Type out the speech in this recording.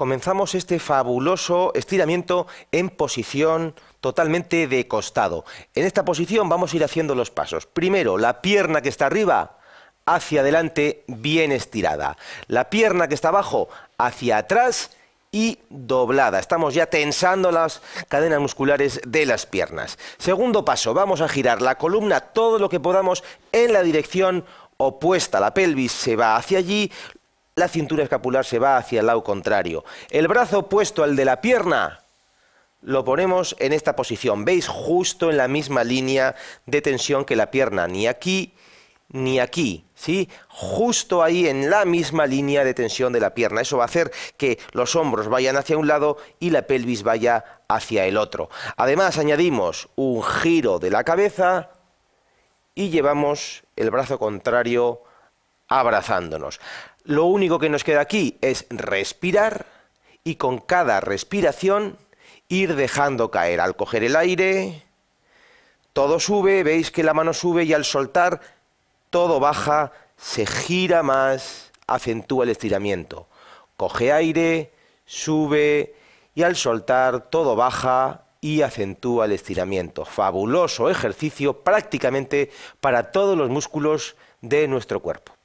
comenzamos este fabuloso estiramiento en posición totalmente de costado. En esta posición vamos a ir haciendo los pasos. Primero, la pierna que está arriba hacia adelante bien estirada. La pierna que está abajo hacia atrás y doblada. Estamos ya tensando las cadenas musculares de las piernas. Segundo paso, vamos a girar la columna todo lo que podamos en la dirección opuesta. La pelvis se va hacia allí, la cintura escapular se va hacia el lado contrario. El brazo opuesto al de la pierna lo ponemos en esta posición. ¿Veis? Justo en la misma línea de tensión que la pierna. Ni aquí ni aquí, ¿sí? Justo ahí en la misma línea de tensión de la pierna. Eso va a hacer que los hombros vayan hacia un lado y la pelvis vaya hacia el otro. Además, añadimos un giro de la cabeza y llevamos el brazo contrario abrazándonos. Lo único que nos queda aquí es respirar y con cada respiración ir dejando caer. Al coger el aire, todo sube, veis que la mano sube y al soltar, todo baja, se gira más, acentúa el estiramiento. Coge aire, sube y al soltar, todo baja y acentúa el estiramiento. Fabuloso ejercicio prácticamente para todos los músculos de nuestro cuerpo.